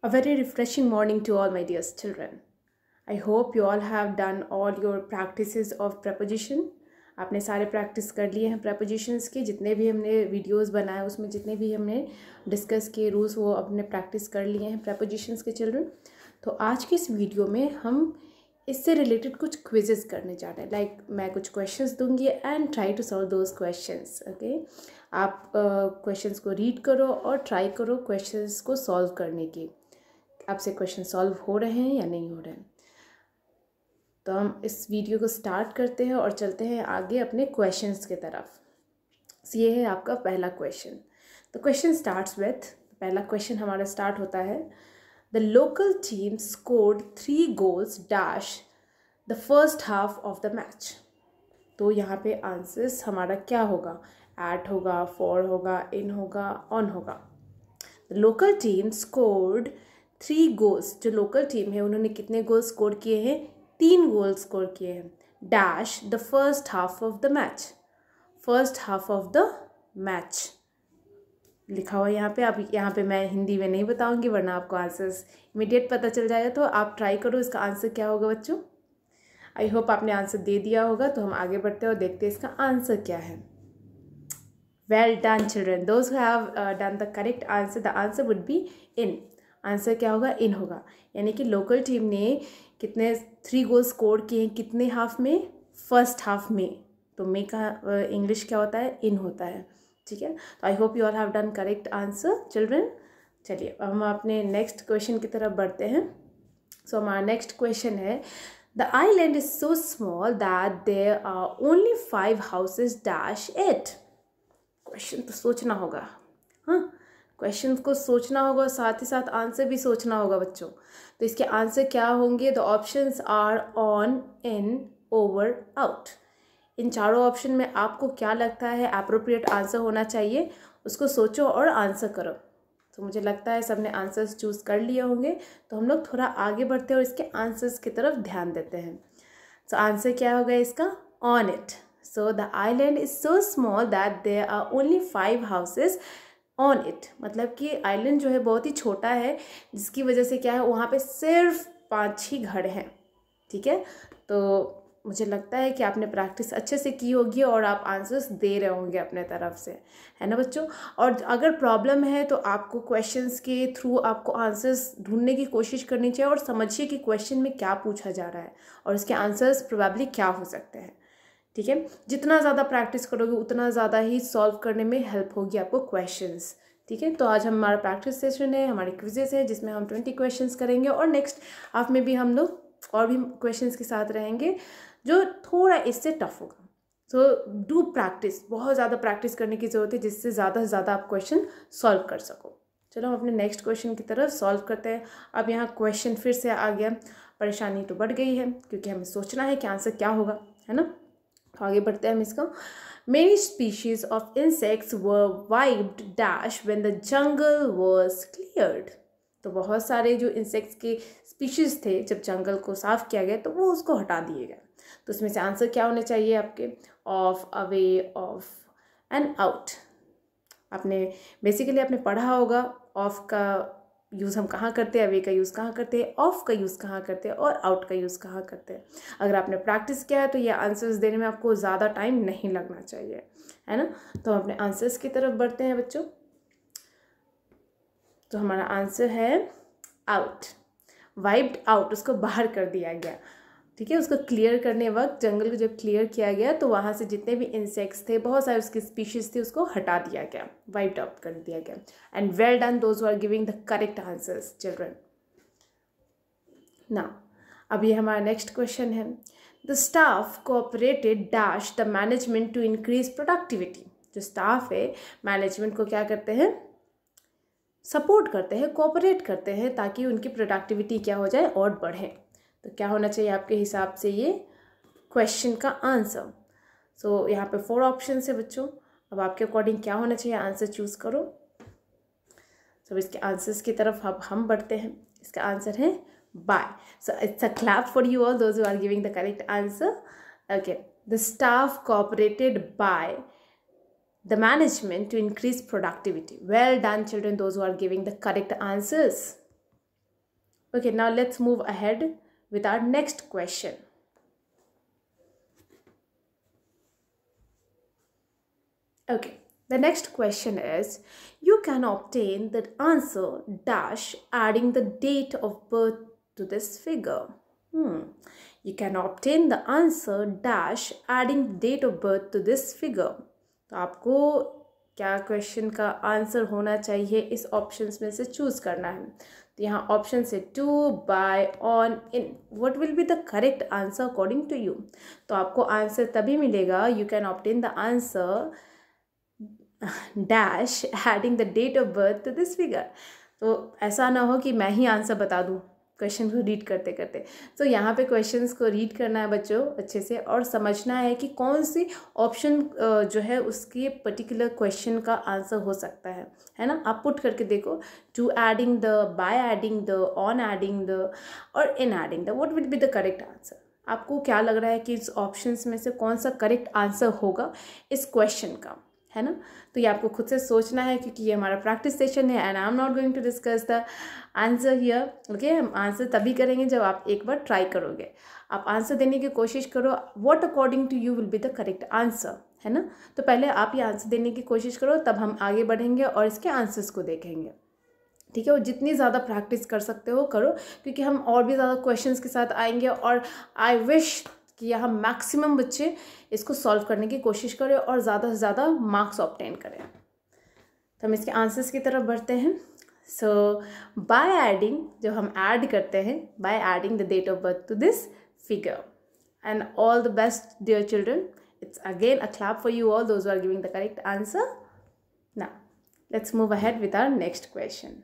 A very refreshing morning to all my dear children. I hope you all have done all your practices of preposition. आपने सारे practice कर लिए हैं propositions के जितने भी हमने वीडियोस बनाए उसमें जितने भी हमने डिस्कस किए रूल्स वो अपने प्रैक्टिस कर लिए हैं प्रपोजिशंस के चिल्ड्रन तो आज की इस वीडियो में हम इससे रिलेटेड कुछ क्विजेस करने जा रहे हैं लाइक like, मैं कुछ क्वेश्चंस दूंगी and try to solve those questions okay आप क्वेश्चंस uh, को रीड करो और ट्राई करो क्वेश्चंस को सॉल्व करने की आपसे क्वेश्चन सॉल्व हो रहे हैं या नहीं हो रहे हैं तो हम इस वीडियो को स्टार्ट करते हैं और चलते हैं आगे अपने क्वेश्चंस के तरफ so, ये है आपका पहला क्वेश्चन तो क्वेश्चन स्टार्ट्स विथ पहला क्वेश्चन हमारा स्टार्ट होता है the local team scored three goals dash the first half of the match तो यहाँ पे आंसर्स हमारा क्या होगा एट होगा फोर होगा इन होगा ऑन होगा the local team scored three goals जो लोकल टीम है उन्होंने कितने गोल स्कोर किए हैं तीन गोल स्कोर किए हैं dash the first half of the match first half of the match लिखा हुआ यहाँ पे आप यहाँ पे मैं हिंदी में नहीं बताऊँगी वरना आपको आंसर्स इमीडिएट पता चल जाएगा तो आप ट्राई करो इसका आंसर क्या होगा बच्चों आई होप आपने आंसर दे दिया होगा तो हम आगे बढ़ते हैं और देखते हैं इसका आंसर क्या है well done children those have done the correct answer the answer would be in answer क्या होगा इन होगा यानी कि लोकल टीम ने कितने थ्री गोल स्कोर किए कितने हाफ में फर्स्ट हाफ में तो मे का इंग्लिश क्या होता है इन होता है ठीक है तो I hope you all have done correct answer children चलिए अब हम अपने नेक्स्ट क्वेश्चन की तरफ बढ़ते हैं सो हमारा नेक्स्ट क्वेश्चन है the island is so small that there are only five houses dash at question तो सोचना होगा हाँ क्वेश्चन को सोचना होगा और साथ ही साथ आंसर भी सोचना होगा बच्चों तो इसके आंसर क्या होंगे the option are on in over out in चारों ऑप्शन में आपको क्या लगता है अप्रोप्रिएट आंसर होना चाहिए उसको सोचो और आंसर करो तो मुझे लगता है सबने आंसर्स चूज़ कर लिए होंगे तो हम लोग थोड़ा आगे बढ़ते हैं और इसके आंसर्स की तरफ ध्यान देते हैं सो so, आंसर क्या होगा इसका on it so the island is so small that there are only five houses on it मतलब कि आइलैंड जो है बहुत ही छोटा है जिसकी वजह से क्या है वहाँ पे सिर्फ पाँच ही घर हैं ठीक है तो मुझे लगता है कि आपने प्रैक्टिस अच्छे से की होगी और आप आंसर्स दे रहे होंगे अपने तरफ से है ना बच्चों और अगर प्रॉब्लम है तो आपको क्वेश्चंस के थ्रू आपको आंसर्स ढूंढने की कोशिश करनी चाहिए और समझिए कि क्वेश्चन में क्या पूछा जा रहा है और उसके आंसर्स प्रोबेबली क्या हो सकते हैं ठीक है जितना ज़्यादा प्रैक्टिस करोगे उतना ज़्यादा ही सॉल्व करने में हेल्प होगी आपको क्वेश्चंस ठीक है तो आज हमारा प्रैक्टिस सेशन है हमारे क्विजेस है जिसमें हम ट्वेंटी क्वेश्चंस करेंगे और नेक्स्ट हाफ में भी हम लोग और भी क्वेश्चंस के साथ रहेंगे जो थोड़ा इससे टफ होगा सो डू प्रैक्टिस बहुत ज़्यादा प्रैक्टिस करने की ज़रूरत है जिससे ज़्यादा से ज़्यादा आप क्वेश्चन सॉल्व कर सको चलो हम अपने नेक्स्ट क्वेश्चन की तरफ सॉल्व करते हैं अब यहाँ क्वेश्चन फिर से आ गया परेशानी तो बढ़ गई है क्योंकि हमें सोचना है कि आंसर क्या होगा है ना तो आगे बढ़ते हैं हम इसको many species of insects were wiped dash when the jungle was cleared तो बहुत सारे जो इंसेक्ट्स के स्पीशीज थे जब जंगल को साफ किया गया तो वो उसको हटा दिए गए तो उसमें से आंसर क्या होने चाहिए आपके off away of and out आपने बेसिकली आपने पढ़ा होगा ऑफ का यूज़ हम कहाँ करते हैं अवे का यूज़ कहाँ करते हैं ऑफ का यूज़ कहाँ करते हैं और आउट का यूज़ कहाँ करते हैं अगर आपने प्रैक्टिस किया है तो ये आंसर्स देने में आपको ज़्यादा टाइम नहीं लगना चाहिए है ना तो हम अपने आंसर्स की तरफ बढ़ते हैं बच्चों तो हमारा आंसर है आउट वाइब्ड आउट उसको बाहर कर दिया गया ठीक है उसको क्लियर करने वक्त जंगल को जब क्लियर किया गया तो वहाँ से जितने भी इंसेक्ट्स थे बहुत सारे उसकी स्पीशीज थे उसको हटा दिया गया वाइप्ड आउट कर दिया गया and well done those are giving the correct answers children ना अब ये हमारा नेक्स्ट क्वेश्चन है the staff cooperated dash the management to increase productivity जो स्टाफ है मैनेजमेंट को क्या करते हैं सपोर्ट करते हैं कोऑपरेट करते हैं ताकि उनकी प्रोडक्टिविटी क्या हो जाए और बढ़े तो क्या होना चाहिए आपके हिसाब से ये क्वेश्चन का आंसर सो so, यहाँ पे फोर ऑप्शन है बच्चों अब आपके अकॉर्डिंग क्या होना चाहिए आंसर चूज़ करो सो so, इसके आंसर्स की तरफ अब हम बढ़ते हैं इसका आंसर है by so it's a clap for you all those are giving the correct answer okay the staff cooperated by the management to increase productivity well done children those are giving the correct answers okay now let's move move ahead with our next question. Okay, the next question is you can obtain the answer dash adding the date of birth to this figure. Hmm. You can obtain the answer dash adding date of birth to this figure. आपको क्या question का answer होना चाहिए इस options में से choose करना है तो यहाँ ऑप्शन से to by on in what will be the correct answer according to you तो आपको आंसर तभी मिलेगा you can obtain the answer dash adding the date of birth to this figure तो ऐसा ना हो कि मैं ही आंसर बता दूँ क्वेश्चन को रीड करते करते तो so, यहाँ पे क्वेश्चंस को रीड करना है बच्चों अच्छे से और समझना है कि कौन सी ऑप्शन जो है उसके पर्टिकुलर क्वेश्चन का आंसर हो सकता है है ना आप पुट करके देखो to adding the by adding the on adding the और in adding the what will be the correct answer आपको क्या लग रहा है कि इस ऑप्शन में से कौन सा करेक्ट आंसर होगा इस क्वेश्चन का है ना तो ये आपको खुद से सोचना है क्योंकि ये हमारा प्रैक्टिस सेशन है and I am not going to discuss the answer here okay हम आंसर तभी करेंगे जब आप एक बार ट्राई करोगे आप आंसर देने की कोशिश करो what according to you will be the correct answer है ना तो पहले आप ये आंसर देने की कोशिश करो तब हम आगे बढ़ेंगे और इसके आंसर्स को देखेंगे ठीक है वो जितनी ज़्यादा प्रैक्टिस कर सकते हो करो क्योंकि हम और भी ज़्यादा क्वेश्चंस के साथ आएंगे और आई विश कि यहाँ मैक्सिमम बच्चे इसको सॉल्व करने की कोशिश करें और ज़्यादा से ज़्यादा मार्क्स ऑप्टेन करें तो हम इसके आंसर्स की तरफ बढ़ते हैं सो बाय एडिंग जो हम ऐड करते हैं by adding the date of birth to this figure and all the best dear children it's again a clap for you all those are giving the correct answer ना let's move ahead with our next question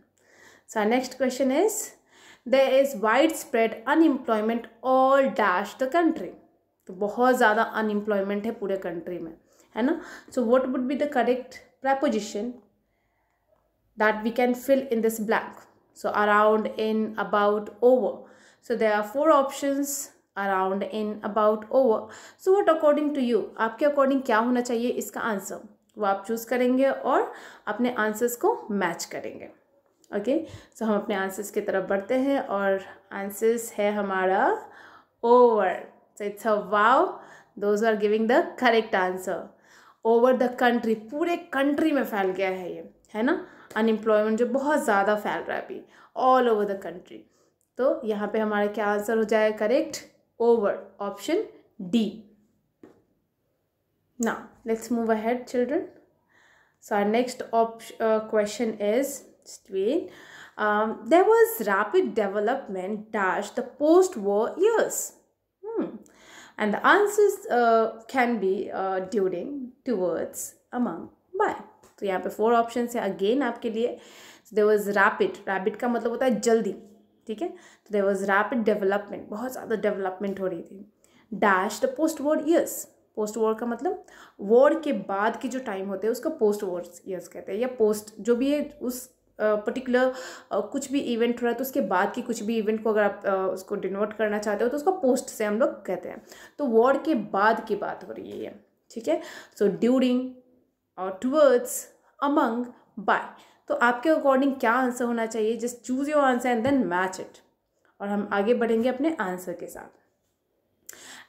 so our next question is there is widespread unemployment all dash the country तो बहुत ज़्यादा unemployment है पूरे country में है ना so what would be the correct preposition that we can fill in this blank so around in about over so they are four options around in about over so what according to you आपके according क्या होना चाहिए इसका answer वो आप choose करेंगे और अपने आंसर्स को मैच करेंगे ओके okay? सो so, हम अपने आंसर्स की तरफ बढ़ते हैं और आंसर्स है हमारा over So it's a wow. Those are giving the correct answer. Over the country पूरे कंट्री में फैल गया है ये है ना अनएम्प्लॉयमेंट जो बहुत ज़्यादा फैल रहा है अभी ऑल ओवर द कंट्री तो यहाँ पे हमारा क्या आंसर हो जाएगा correct over option D now let's move ahead children so our next op uh, question is Stween. Um, there was rapid development dash the post-war years and the answers uh, can be uh, during towards among by तो यहाँ पे four option है again आपके लिए there was rapid rapid का मतलब होता है जल्दी ठीक है तो देर वॉज रैपिड डेवलपमेंट बहुत ज़्यादा डेवलपमेंट हो रही थी dash the post war years post war का मतलब वॉर के बाद की जो टाइम होते हैं उसका पोस्ट वॉर ईयर्स कहते हैं या पोस्ट जो भी है उस पर्टिकुलर कुछ भी इवेंट हो रहा है तो उसके बाद की कुछ भी इवेंट को अगर आप उसको डिनोट करना चाहते हो तो उसको पोस्ट से हम लोग कहते हैं तो वर्ड के बाद की बात हो रही है ठीक है सो ड्यूरिंग और टूवर्ड्स अमंग बाय तो आपके अकॉर्डिंग क्या आंसर होना चाहिए just choose your answer and then match it और हम आगे बढ़ेंगे अपने आंसर के साथ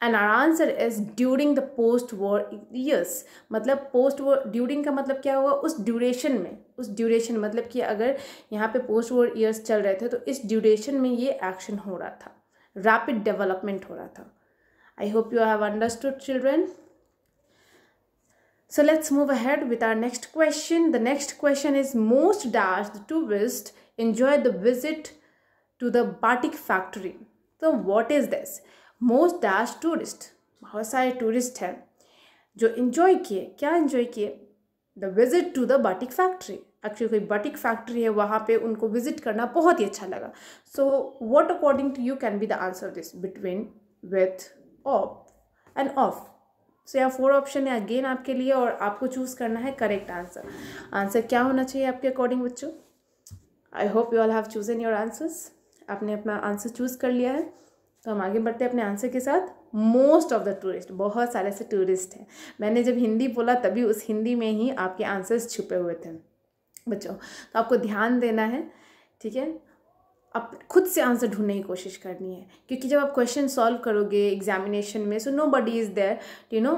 and our answer is during the post war years मतलब पोस्ट वॉर ड्यूरिंग का मतलब क्या हुआ उस ड्यूरेशन में उस ड्यूरेशन मतलब कि अगर यहाँ पे पोस्ट वॉर ईयर्स चल रहे थे तो इस ड्यूरेशन में ये एक्शन हो रहा था रैपिड डेवलपमेंट हो रहा था I hope you have understood children so let's move with with our next question. The next question is most dash the tourists enjoy the visit to the batik factory तो what is this most dash tourist बहुत सारे tourist हैं जो enjoy किए क्या enjoy किए the visit to the batik factory actually कोई batik factory है वहाँ पे उनको विजिट करना बहुत ही अच्छा लगा so what according to you can be the answer this between with of and of so यहाँ फोर ऑप्शन है अगेन आपके लिए और आपको चूज़ करना है करेक्ट आंसर आंसर क्या होना चाहिए आपके अकॉर्डिंग बच्चों I hope you all have chosen your answers आपने अपना आंसर चूज़ कर लिया है तो हम आगे बढ़ते हैं अपने आंसर के साथ मोस्ट ऑफ द टूरिस्ट बहुत सारे ऐसे टूरिस्ट हैं मैंने जब हिंदी बोला तभी उस हिंदी में ही आपके आंसर्स छुपे हुए थे बच्चों तो आपको ध्यान देना है ठीक है आप खुद से आंसर ढूंढने की कोशिश करनी है क्योंकि जब आप क्वेश्चन सॉल्व करोगे एग्जामिनेशन में so nobody is there you know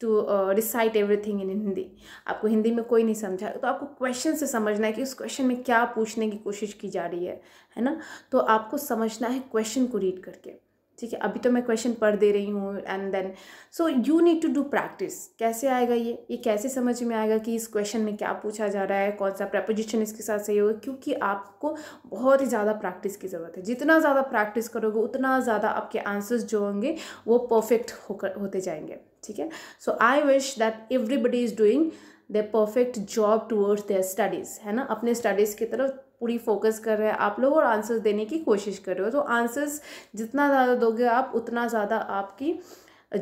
to recite everything in Hindi आपको हिंदी में कोई नहीं समझा तो आपको क्वेश्चन से समझना है कि उस क्वेश्चन में क्या पूछने की कोशिश की जा रही है है ना तो आपको समझना है क्वेश्चन को रीड करके ठीक है अभी तो मैं क्वेश्चन पढ़ दे रही हूँ and then so you need to do practice कैसे आएगा ये ये कैसे समझ में आएगा कि इस क्वेश्चन में क्या पूछा जा रहा है कौन सा प्रपोजिशन इसके साथ सही होगा क्योंकि आपको बहुत ही ज़्यादा प्रैक्टिस की ज़रूरत है जितना ज़्यादा प्रैक्टिस करोगे उतना ज़्यादा आपके आंसर्स जो होंगे वो परफेक्ट होकर होते जाएंगे ठीक है so I wish that everybody is doing the perfect job towards their studies है ना अपने स्टडीज़ की तरफ पूरी फोकस कर रहे हैं आप लोग और आंसर्स देने की कोशिश कर रहे हो तो आंसर्स जितना ज़्यादा दोगे आप उतना ज़्यादा आपकी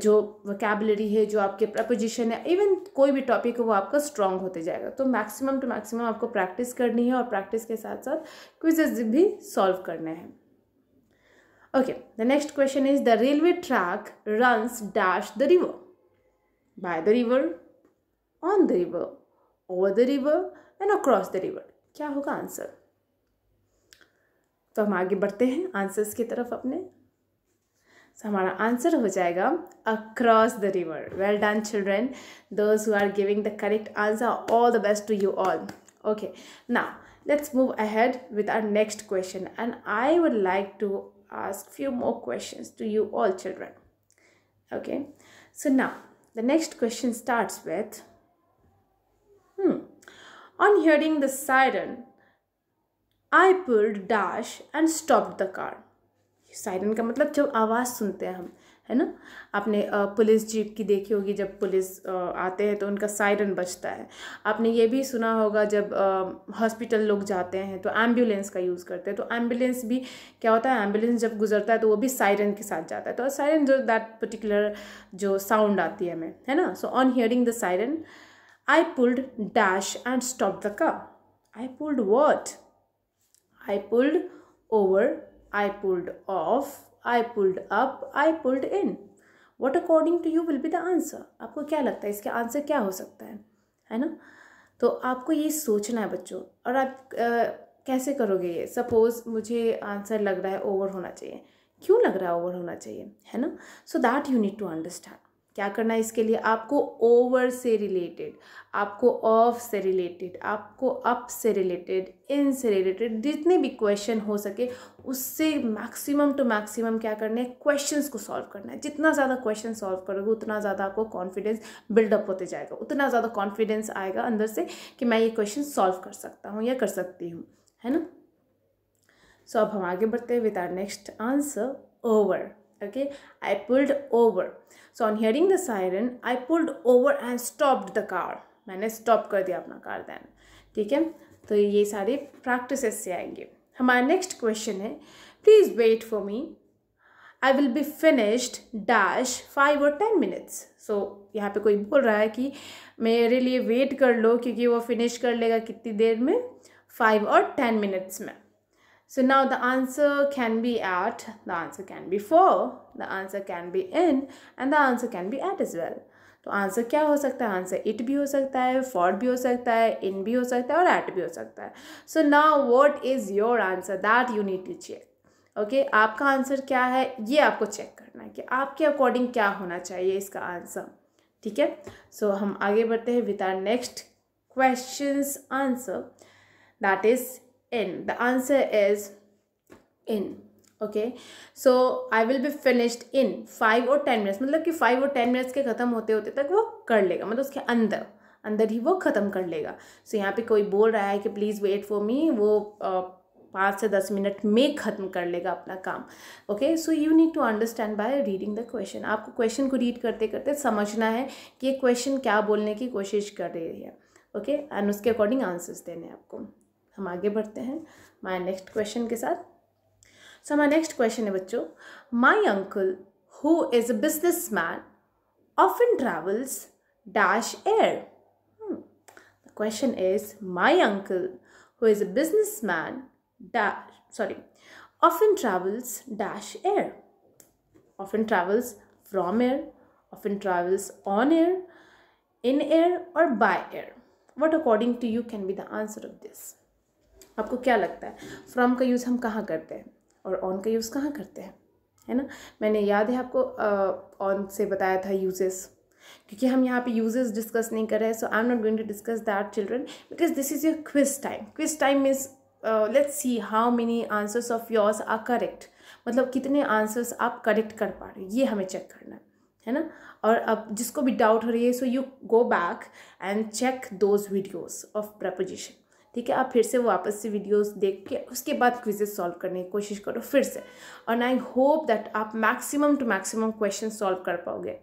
जो वकेबलरी है जो आपके प्रपोजिशन है इवन कोई भी टॉपिक है वो आपका स्ट्रांग होते जाएगा तो मैक्सिमम टू मैक्सिमम आपको प्रैक्टिस करनी है और प्रैक्टिस के साथ साथ क्विजेज भी सॉल्व करने हैं okay the next question is the railway track runs dash the river by the river on the river over the river and across the river क्या होगा आंसर तो हम आगे बढ़ते हैं आंसर्स की तरफ अपने तो हमारा आंसर हो जाएगा across the river well done children those who are giving the correct answer all the best to you all okay ना let's move ahead with our next question and I would like to ask few more question to you all children okay so ना the next question start with on hearing the siren I pulled dash and stop the car siren का मतलब जब आवाज़ सुनते हैं हम है ना आपने पुलिस जीप की देखी होगी जब पुलिस आते हैं तो उनका साइरन बजता है आपने ये भी सुना होगा जब हॉस्पिटल लोग जाते हैं तो एम्बुलेंस का यूज़ करते हैं तो एम्बुलेंस भी क्या होता है एम्बुलेंस जब गुजरता है तो वो भी साइरन के साथ जाता है तो साइरन जो दैट पर्टिकुलर जो साउंड आती है हमें है ना so on hearing the siren I pulled dash and stop the car I pulled what I pulled over, I pulled off, I pulled up, I pulled in. What according to you will be the answer आपको क्या लगता है इसका answer क्या हो सकता है है ना तो आपको ये सोचना है बच्चों और आप आ, कैसे करोगे ये सपोज़ मुझे आंसर लग रहा है ओवर होना चाहिए क्यों लग रहा है ओवर होना चाहिए है ना so that you need to understand क्या करना है इसके लिए आपको ओवर से रिलेटेड आपको ऑफ से रिलेटेड आपको अप से रिलेटेड इन से रिलेटेड जितने भी क्वेश्चन हो सके उससे मैक्सिमम टू मैक्सिमम क्या करना है क्वेश्चंस को सॉल्व करना है जितना ज़्यादा क्वेश्चन सॉल्व करोगे उतना ज़्यादा आपको कॉन्फिडेंस बिल्डअप होते जाएगा उतना ज़्यादा कॉन्फिडेंस आएगा अंदर से कि मैं ये क्वेश्चन सॉल्व कर सकता हूँ या कर सकती हूँ है ना सो so, अब हम आगे बढ़ते हैं with our next answer over okay i pulled over so on hearing the siren i pulled over and stopped the car मैंने stop कर दिया अपना car then ठीक है तो ये सारे practices से आएंगे हमारा next question है please wait for me I will be finished dash five or ten minutes. So यहाँ पे कोई बोल रहा है कि मेरे लिए wait कर लो क्योंकि वो finish कर लेगा कितनी देर में फाइव और टेन minutes में So now the answer can be at, the answer can be for, the answer can be in and the answer can be at as well. तो आंसर क्या हो सकता है आंसर इट भी हो सकता है फॉर भी हो सकता है इन भी हो सकता है और एट भी हो सकता है so now what is your answer that you need to check okay आपका आंसर क्या है ये आपको चेक करना है कि आपके अकॉर्डिंग क्या होना चाहिए इसका आंसर ठीक है सो हम आगे बढ़ते हैं with our next question answer that is in the answer is in okay so I will be finished in five और टेन मिनट्स मतलब कि फाइव और टेन मिनट्स के ख़त्म होते होते तक वो कर लेगा मतलब उसके अंदर अंदर ही वो ख़त्म कर लेगा सो so, यहाँ पे कोई बोल रहा है कि प्लीज़ वेट फॉर मी वो पाँच से दस मिनट में ख़त्म कर लेगा अपना काम okay so you need to understand by reading the question आपको क्वेश्चन को रीड करते करते समझना है कि ये क्वेश्चन क्या बोलने की कोशिश कर रही है ओके एंड उसके अकॉर्डिंग आंसर्स देने आपको हम आगे बढ़ते हैं माय नेक्स्ट क्वेश्चन के साथ सो माय नेक्स्ट क्वेश्चन है बच्चों my uncle who is a business man often travels dash air question is my uncle who is a business man sorry often travels dash air often travels from air often travels on air in air और by air what according to you can be the answer of this आपको क्या लगता है from का use हम कहाँ करते हैं और ऑन का यूज़ कहाँ करते हैं है ना मैंने याद है आपको ऑन uh, से बताया था यूजेस क्योंकि हम यहाँ पे यूजेस डिस्कस नहीं कर रहे हैं so I am not going to discuss that children because this is your quiz time quiz time means let's see how many answers of yours are correct मतलब कितने आंसर्स आप करेक्ट कर पा रहे ये हमें चेक करना है है ना और अब जिसको भी डाउट हो रही है so you go back and check those videos of preposition ठीक है आप फिर से वापस से वीडियोस देख के उसके बाद क्विजेज सॉल्व करने की कोशिश करो फिर से एंड आई होप दैट आप maximum to maximum question solve कर पाओगे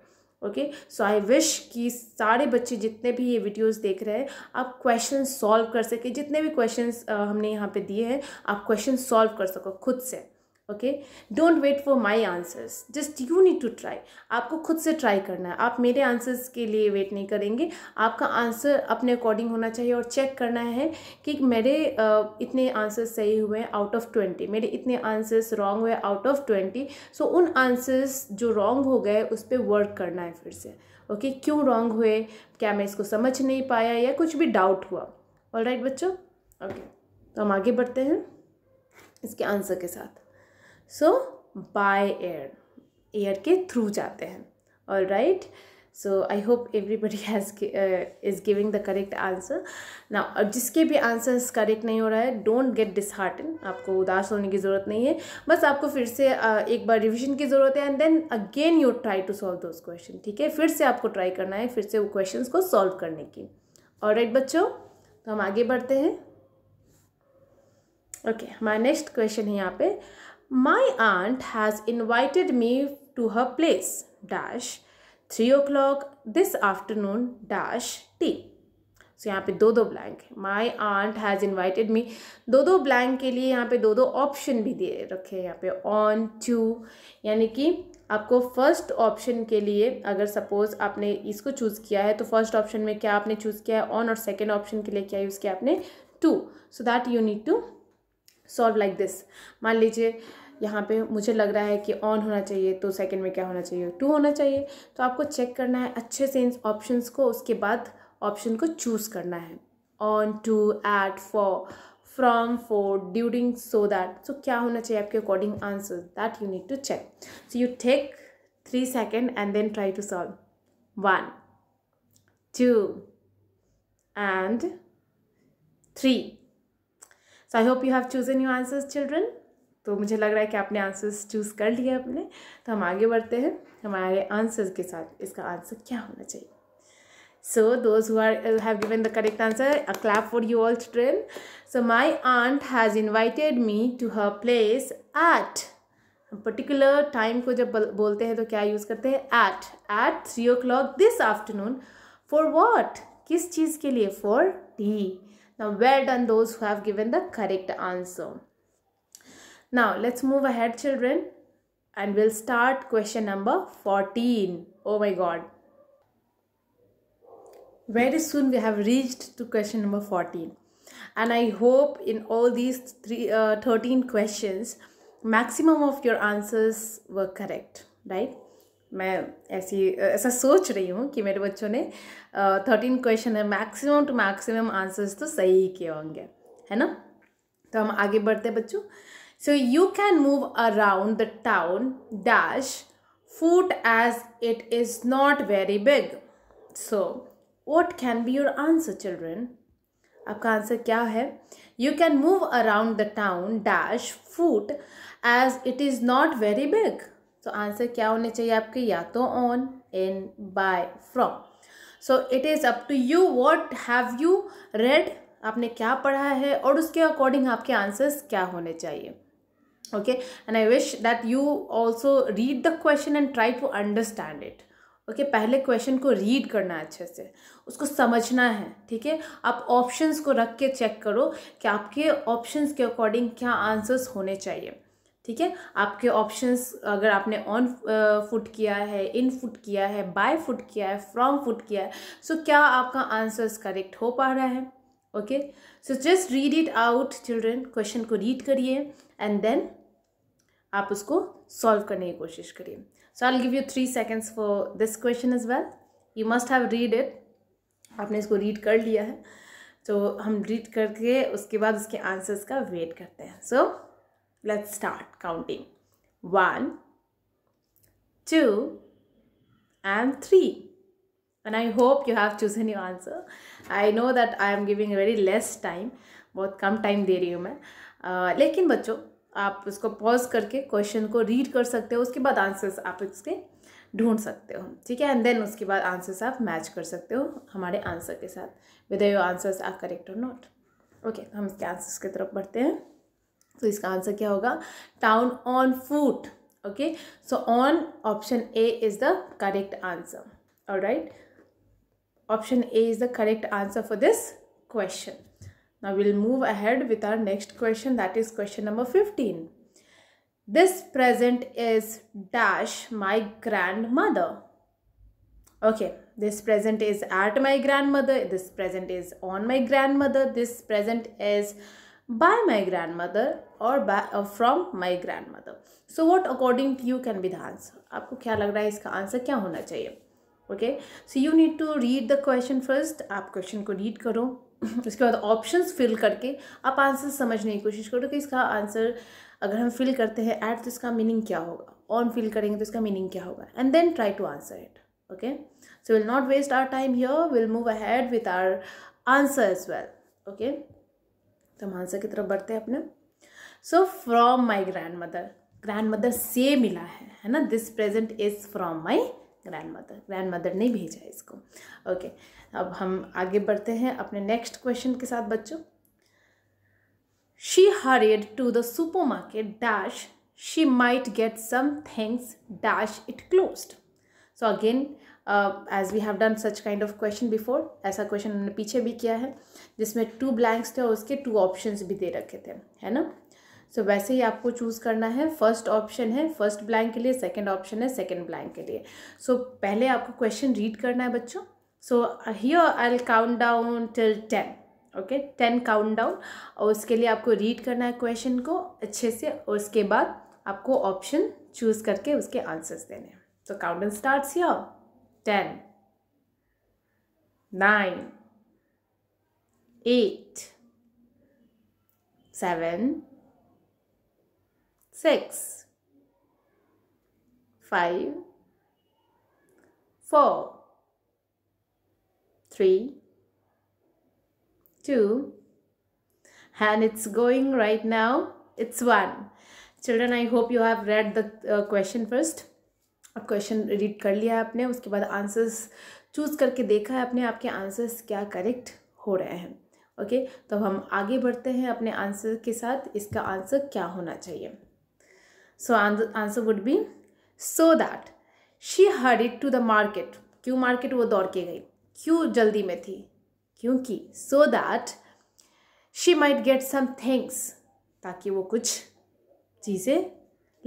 ओके सो आई विश कि सारे बच्चे जितने भी ये वीडियोस देख रहे हैं आप क्वेश्चन सॉल्व कर सके जितने भी क्वेश्चंस हमने यहाँ पे दिए हैं आप क्वेश्चन सॉल्व कर सको खुद से okay don't wait for my answers just you need to try आपको खुद से ट्राई करना है आप मेरे आंसर्स के लिए वेट नहीं करेंगे आपका आंसर अपने अकॉर्डिंग होना चाहिए और चेक करना है कि मेरे इतने आंसर्स सही हुए हैं आउट ऑफ ट्वेंटी मेरे इतने आंसर्स रॉन्ग हुए आउट ऑफ ट्वेंटी सो उन आंसर्स जो रॉन्ग हो गए उस पर वर्क करना है फिर से ओके okay? क्यों रॉन्ग हुए क्या मैं इसको समझ नहीं पाया या कुछ भी डाउट हुआ ऑल राइट बच्चों ओके तो हम आगे बढ़ते हैं इसके आंसर के साथ सो बाय एयर एयर के थ्रू जाते हैं all right so I hope everybody has is giving the correct answer ना और जिसके भी आंसर्स करेक्ट नहीं हो रहा है डोंट गेट डिसहार्टन आपको उदास होने की ज़रूरत नहीं है बस आपको फिर से uh, एक बार रिविजन की ज़रूरत है and then again you try to solve those question ठीक है फिर से आपको ट्राई करना है फिर से वो क्वेश्चन को सॉल्व करने की और राइट right, बच्चों तो हम आगे बढ़ते हैं ओके हमारा नेक्स्ट क्वेश्चन है यहाँ पे My aunt has invited me to her place, dash, 3 o'clock this afternoon, dash, t so so, यहाँ पे दो दो ब्लैंक है my aunt has invited me दो दो ब्लैंक के लिए यहाँ पे दो दो ऑप्शन भी दे रखे हैं यहाँ पे ऑन टू यानी कि आपको फर्स्ट ऑप्शन के लिए अगर सपोज़ आपने इसको चूज़ किया है तो फर्स्ट ऑप्शन में क्या आपने चूज़ किया है ऑन और सेकेंड ऑप्शन के लिए क्या यूज़ किया आपने to so that you need to solve like this मान लीजिए यहाँ पे मुझे लग रहा है कि ऑन होना चाहिए तो सेकंड में क्या होना चाहिए टू होना चाहिए तो आपको चेक करना है अच्छे से इन ऑप्शंस को उसके बाद ऑप्शन को चूज़ करना है on to at for from for during so that so क्या होना चाहिए आपके according answer that you need to check so you take three second and then try to solve one two and three so i hope you have chosen your answers children तो मुझे लग रहा है कि आपने आंसर्स चूज़ कर लिए अपने तो हम आगे बढ़ते हैं हमारे आंसर्स के साथ इसका आंसर क्या होना चाहिए so those who are uh, have given the correct answer, a clap for you all children. So my aunt has invited me to her place at particular time को जब बोलते हैं तो क्या यूज़ करते हैं at at three o'clock this afternoon for what किस चीज़ के लिए for tea now well done those have given the correct answer Now let's move ahead children and we'll start question number 14. Oh my god. Very soon we have reached to question number 14 and I hope in all these three, uh, 13 questions maximum of your answers were correct right? मैं ऐसी ऐसा सोच रही हूँ कि मेरे बच्चों ने थर्टीन क्वेश्चन है मैक्सिमम टू मैक्सिमम आंसर्स तो सही किए होंगे है ना तो हम आगे बढ़ते हैं बच्चों So you can move around the town dash foot as it is not very big. So what can be your answer children? आपका आंसर क्या है you can move around the town dash foot as it is not very big तो answer क्या होने चाहिए आपके या तो on in by from so it is up to you what have you read आपने क्या पढ़ा है और उसके अकॉर्डिंग आपके आंसर्स क्या होने चाहिए okay and i wish that you also read the question and try to understand it okay okay, पहले क्वेश्चन को रीड करना है अच्छे से उसको समझना है ठीक है आप ऑप्शंस को रख के चेक करो कि आपके ऑप्शंस के अकॉर्डिंग क्या आंसर्स होने चाहिए ठीक है आपके ऑप्शंस अगर आपने ऑन फुट किया है इन फुट किया है बाय फुट किया है फ्रॉम फुट किया है सो so क्या आपका आंसर्स करेक्ट हो पा रहा है okay so just read it out children question को रीड करिए एंड देन आप उसको सॉल्व करने की कोशिश करिए so I give you three seconds for this question is well you must have read it आपने इसको रीड कर लिया है तो हम रीड करके उसके बाद उसके आंसर्स का वेट करते हैं so let's start counting one two three and I hope you have have chosen you answer I know that I am giving very less time बहुत कम टाइम दे रही हूँ मैं आ, लेकिन बच्चों आप उसको पॉज करके क्वेश्चन को रीड कर सकते हो उसके बाद आंसर्स आप इसके ढूंढ सकते हो ठीक है एंड देन उसके बाद आंसर्स आप मैच कर सकते हो हमारे आंसर के साथ with your answers are correct और नॉट ओके हम इसके आंसर्स की तरफ बढ़ते हैं तो इसका आंसर क्या होगा town on foot okay so on option A is the correct answer और right option A is the correct answer for this question Now we'll move ahead with our next question that is question number 15. This present is dash my grandmother. Okay, this present is at my grandmother, this present is on my grandmother, this present is by my grandmother or by or uh, from my grandmother. So what according to you can be the answer? आपको क्या लग रहा है इसका answer क्या होना चाहिए Okay, so you need to read the question first. आप क्वेश्चन को रीड करो उसके बाद ऑप्शंस फिल करके आप आंसर समझने की कोशिश करो कि इसका आंसर अगर हम फिल करते हैं ऐड तो इसका मीनिंग क्या होगा ऑन फिल करेंगे तो इसका मीनिंग क्या होगा and then try to answer it okay so will not waste our time here will move ahead with our answer as well okay तो हम आंसर की तरफ बढ़ते हैं अपने so from my grandmother grandmother से मिला है है ना this present is from my grandmother grandmother ने भेजा इसको ओके अब हम आगे बढ़ते हैं अपने नेक्स्ट क्वेश्चन के साथ बच्चों she hurried to the supermarket dash she might get some things dash it close so again as we have done such kind of question before ऐसा क्वेश्चन हमने पीछे भी किया है जिसमें टू ब्लैंक्स थे और उसके टू ऑप्शन भी दे रखे थे है ना सो so, वैसे ही आपको चूज़ करना है फर्स्ट ऑप्शन है फर्स्ट ब्लैंक के लिए सेकंड ऑप्शन है सेकंड ब्लैंक के लिए सो so, पहले आपको क्वेश्चन रीड करना है बच्चों so here I count down till ten okay ten count down और उसके लिए आपको रीड करना है क्वेश्चन को अच्छे से और उसके बाद आपको ऑप्शन चूज़ करके उसके आंसर्स देने हैं तो countdown starts here ten nine eight seven six, five, four, three, two, and it's going right now. It's one. Children, I hope you have read the uh, question first. अब question read कर लिया है आपने उसके बाद answers choose करके देखा है आपने आपके आंसर्स क्या करेक्ट हो रहे हैं ओके okay? तो हम आगे बढ़ते हैं अपने आंसर के साथ इसका आंसर क्या होना चाहिए so answer would be so that she she it to the market क्यों मार्केट वो दौड़ के गई क्यों जल्दी में थी क्योंकि so that she might get some things ताकि वो कुछ चीज़ें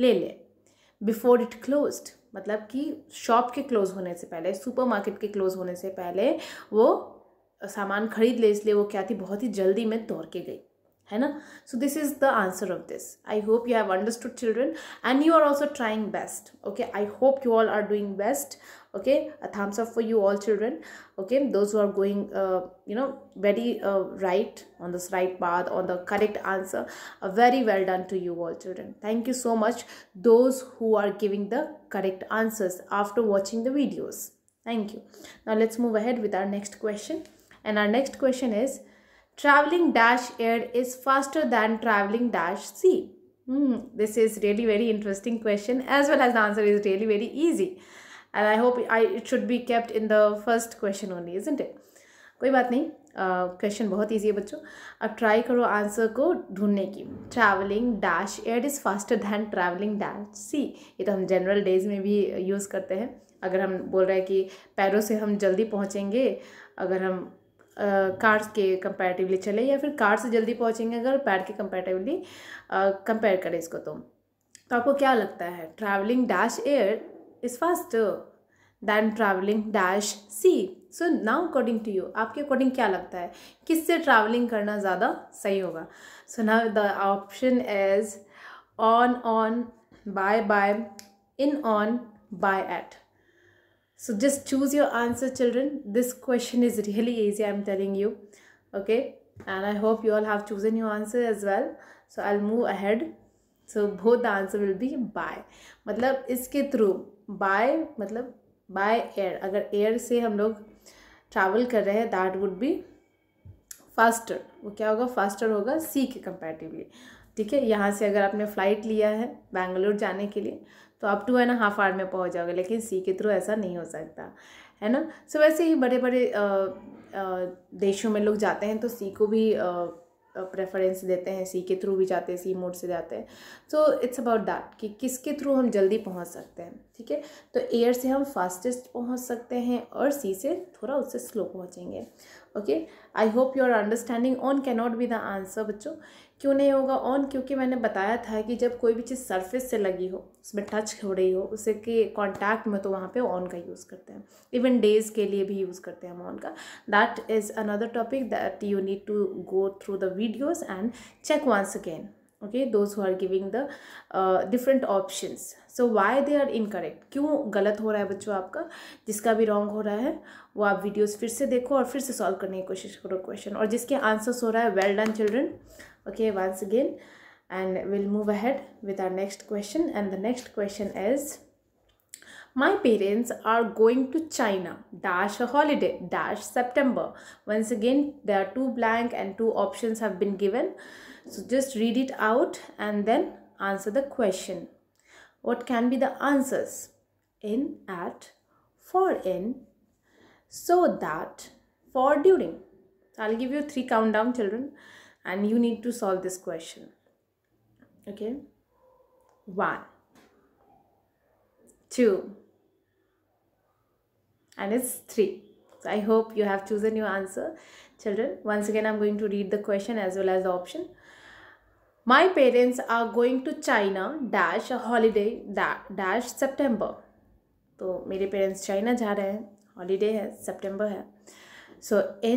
ले ले बिफोर इट क्लोज मतलब कि शॉप के क्लोज होने से पहले सुपरमार्केट के क्लोज होने से पहले वो सामान खरीद ले इसलिए वो क्या थी बहुत ही जल्दी में दौड़ के गई है ना so this is the answer of this I hope you have understood children and you are also trying best okay I hope you all are doing okay a thumbs up for you all children okay those who are going uh, you know very uh, right on this right path on the correct answer uh, very well done to you all children thank you so much those who are giving the correct answers after watching the videos thank you now let's move ahead with our next question and our next question is traveling dash air is faster than traveling dash sea? Hmm, this is really very interesting question as well as the answer is really very easy. And I hope I, it should be kept in the first question only, isn't it? कोई बात नहीं question uh, बहुत easy है बच्चों अब try करो answer को ढूंढने की travelling dash air is faster than travelling dash sea ये तो हम जनरल डेज में भी यूज़ करते हैं अगर हम बोल रहे हैं कि पैरों से हम जल्दी पहुँचेंगे अगर हम कार्स के कंपैरेटिवली चले या फिर कार से जल्दी पहुँचेंगे अगर पैर के कंपैरेटिवली कंपेयर करें इसको तो तो आपको क्या लगता है travelling dash air is fast than travelling dash sea so now according to you आपके अकॉर्डिंग क्या लगता है किससे ट्रैवलिंग करना ज़्यादा सही होगा so now the option is on on by by in on by at So just choose your answer children. This question is really easy I'm telling you. Okay. And I hope you all have chosen your answer as well. So I'll move ahead. So both the answer will be by. matlab iske through by matlab by air. agar air se hum log travel kar rahe हैं that would be faster वो क्या होगा faster होगा सी के comparatively ठीक है यहाँ से अगर आपने फ़्लाइट लिया है बैंगलोर जाने के लिए तो आप टू एंड हाफ आवर में पहुँच जाओगे लेकिन सी के थ्रू ऐसा नहीं हो सकता है ना सो so, वैसे ही बड़े बड़े देशों में लोग जाते हैं तो सी को भी प्रेफरेंस देते हैं सी के थ्रू भी जाते हैं सी मोड से जाते हैं सो इट्स अबाउट दैट कि किसके थ्रू हम जल्दी पहुंच सकते हैं ठीक है तो एयर से हम फास्टेस्ट पहुंच सकते हैं और सी से थोड़ा उससे स्लो पहुंचेंगे okay I hope your understanding on cannot be the answer बच्चों क्यों नहीं होगा ऑन क्योंकि मैंने बताया था कि जब कोई भी चीज़ सरफेस से लगी हो उसमें टच हो रही हो उसे के कांटेक्ट में तो वहाँ पे ऑन का यूज़ करते हैं इवन डेज़ के लिए भी यूज़ करते हैं हम ऑन का that is another topic that you need to go through the videos and check once again okay those who are giving the different option so why they are incorrect क्यों गलत हो रहा है बच्चों आपका जिसका भी रॉन्ग हो रहा है वो आप वीडियोज़ फिर से देखो और फिर से सॉल्व करने की कोशिश करो क्वेश्चन और जिसके आंसर्स हो रहा है well done children okay once again and we'll move ahead with our next question and the next question is my parents are going to China dash a holiday dash September once again there are two blank and two options have been given so just read it out and then answer the question what can be the answers in at for in so that for during i'll give you three countdown children and you need to solve this question okay one two and it's three so i hope you have chosen your answer children once again i'm going to read the question as well as the option my parents are going to china dash a holiday dash september So my parents China जा रहे हैं september है so है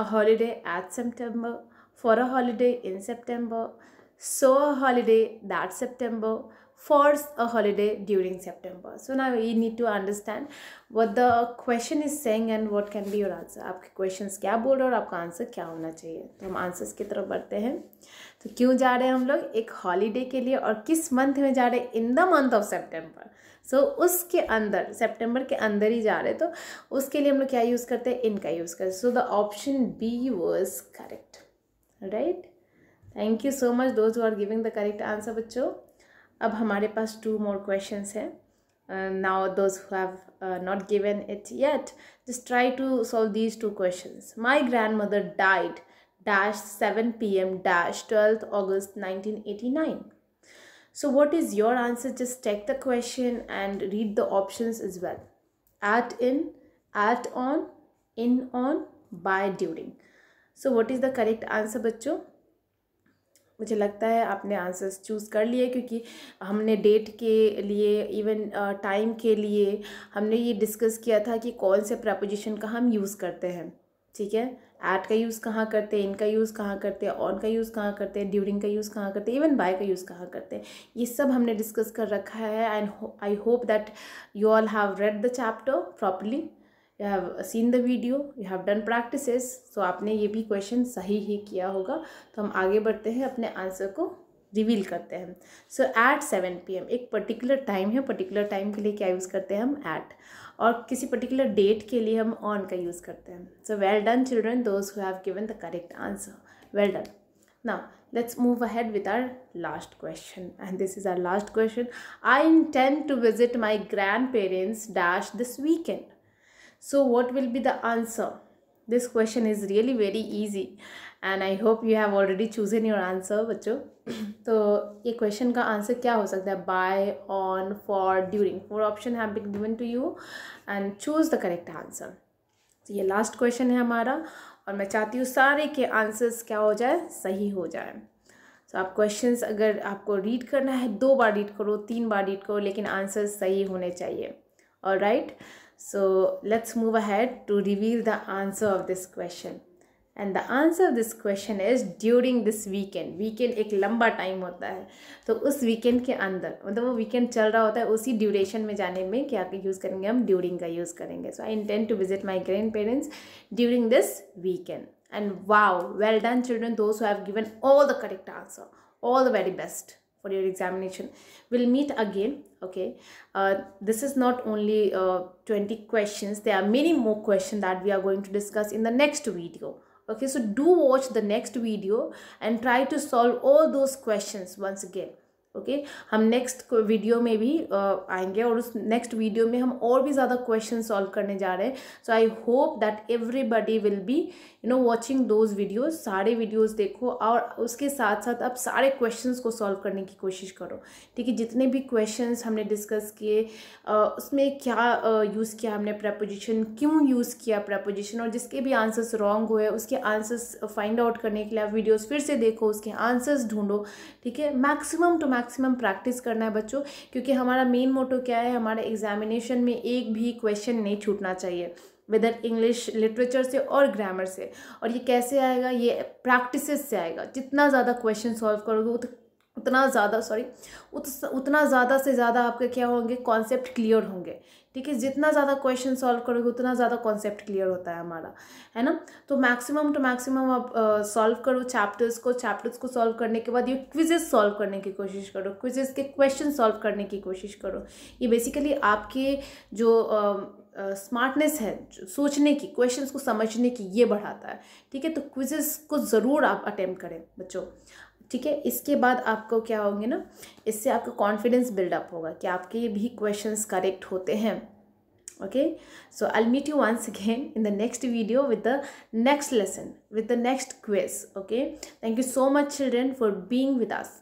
a holiday at september for a holiday in September, so a holiday that September, force a holiday during September. So now you need to understand what the question is saying and what can be your answer. आपके questions क्या बोल रहे और आपका answer क्या होना चाहिए तो हम answers की तरफ बढ़ते हैं तो क्यों जा रहे हैं हम लोग एक holiday के लिए और किस month में जा रहे हैं in the month of September so so, उसके अंदर सितंबर के अंदर ही जा रहे तो उसके लिए हम लोग क्या यूज़ करते हैं इनका यूज़ करते so the option B was correct right thank you so much those are giving the correct answer बच्चों अब हमारे पास टू मोर क्वेश्चन हैं now those who have not given it yet just try to solve these two question my grandmother died dash 7 pm dash 12th august 1989 so what is your answer just take the question and read the options as well at in at on in on by during so what is the correct answer बच्चों मुझे लगता है आपने answers choose कर लिए क्योंकि हमने date के लिए इवन टाइम के लिए हमने ये डिस्कस किया था कि कौन से प्रपोजिशन का हम यूज़ करते हैं ठीक है ऐट का यूज़ कहाँ करते हैं इनका यूज़ कहाँ करते हैं ऑन का यूज़ कहाँ करते हैं ड्यूरिंग का यूज़ कहाँ करते हैं इवन बाय का यूज़ कहाँ करते हैं ये सब हमने डिस्कस कर रखा है and I hope that you all have read the chapter properly you have seen the video you have done practice so आपने ये भी क्वेश्चन सही ही किया होगा तो हम आगे बढ़ते हैं अपने आंसर को रिवील करते हैं so at seven P M एक पर्टिकुलर टाइम है पर्टिकुलर टाइम के लिए क्या यूज़ करते हैं हम ऐट और किसी पर्टिकुलर डेट के लिए हम ऑन का यूज़ करते हैं so well done children those who have given the correct answer well done now let's move ahead with our last question and this is our last question I intend to visit my grandparents dash this weekend so what will be the answer this question is really very easy and I hope you have already chosen your answer बच्चों तो ये question का answer क्या हो सकता है by on for during four option have been given to you and choose the correct answer तो ये लास्ट क्वेश्चन है हमारा और मैं चाहती हूँ सारे के आंसर्स क्या हो जाए सही हो जाए तो आप क्वेश्चंस अगर आपको रीड करना है दो बार रीड करो तीन बार रीड करो लेकिन आंसर सही होने चाहिए और right right? So let's move ahead to reveal the answer of this question. And the answer of this question is during this weekend. Weekend एक लंबा time होता है. So, उस weekend के अंदर मतलब वो weekend चल रहा होता है उसी duration में जाने में क्या के use करेंगे हम during का use करेंगे. So I intend to visit my grandparents during this weekend. And wow, well done children, those who have given all the correct answer, all the very best for your examination we'll meet again okay uh, this is not only uh, 20 questions there are many more questions that we are going to discuss in the next video okay so do watch the next video and try to solve all those questions once again okay okay? हम next video में भी आएंगे और उस next video में हम और भी ज़्यादा क्वेश्चन सॉल्व करने जा रहे हैं so I hope that everybody will be you know watching those videos सारे वीडियोस देखो और उसके साथ साथ अब सारे क्वेश्चंस को सॉल्व करने की कोशिश करो ठीक है जितने भी क्वेश्चंस हमने डिस्कस किए उसमें क्या यूज़ किया हमने प्रपोजिशन क्यों यूज़ किया प्रपोजिशन और जिसके भी आंसर्स रॉन्ग हुए उसके आंसर्स फाइंड आउट करने के लिए आप वीडियोज़ फिर से देखो उसके आंसर्स ढूंढो ठीक है maximum to maximum maximum practice करना है बच्चों क्योंकि हमारा मेन मोटो क्या है हमारे एग्जामिनेशन में एक भी क्वेश्चन नहीं छूटना चाहिए वेदर इंग्लिश लिटरेचर से और ग्रामर से और ये कैसे आएगा ये प्रैक्टिस से आएगा जितना ज़्यादा क्वेश्चन सॉल्व करोगे उतना ज़्यादा सॉरी उत उतना ज़्यादा से ज़्यादा आपके क्या होंगे कॉन्सेप्ट क्लियर होंगे ठीक है जितना ज़्यादा क्वेश्चन सॉल्व करोगे उतना ज़्यादा कॉन्सेप्ट क्लियर होता है हमारा है ना तो मैक्सिमम टू मैक्सिमम आप सॉल्व करो चैप्टर्स को चैप्टर्स को सॉल्व करने के बाद ये क्विजेस सॉल्व करने की कोशिश करो क्विजेस के क्वेश्चन सॉल्व करने की कोशिश करो ये बेसिकली आपके जो स्मार्टनेस uh, है सोचने की क्वेश्चंस को समझने की ये बढ़ाता है ठीक है तो क्विजेस को ज़रूर आप अटैम्प्ट करें बच्चों ठीक है इसके बाद आपको क्या होंगे ना इससे आपका कॉन्फिडेंस बिल्डअप होगा कि आपके भी क्वेश्चंस करेक्ट होते हैं okay so I meet you once again in the next video with the next lesson with the next quiz okay thank you so much children for being with us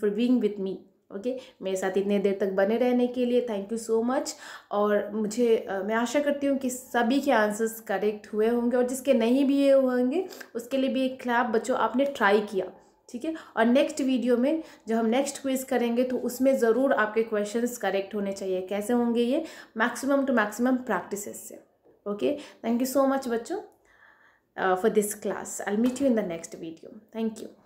for being with me okay okay? मेरे साथ इतने देर तक बने रहने के लिए thank you so much और मुझे मैं आशा करती हूँ कि सभी के आंसर्स करेक्ट हुए होंगे और जिसके नहीं भी हुए होंगे उसके लिए भी एक क्लैप बच्चों आपने ट्राई किया ठीक है और नेक्स्ट वीडियो में जब हम नेक्स्ट क्विज करेंगे तो उसमें ज़रूर आपके क्वेश्चंस करेक्ट होने चाहिए कैसे होंगे ये मैक्सिमम टू मैक्सिमम प्रैक्टिसेस से okay thank you so much बच्चों for this class I meet you in the next video thank you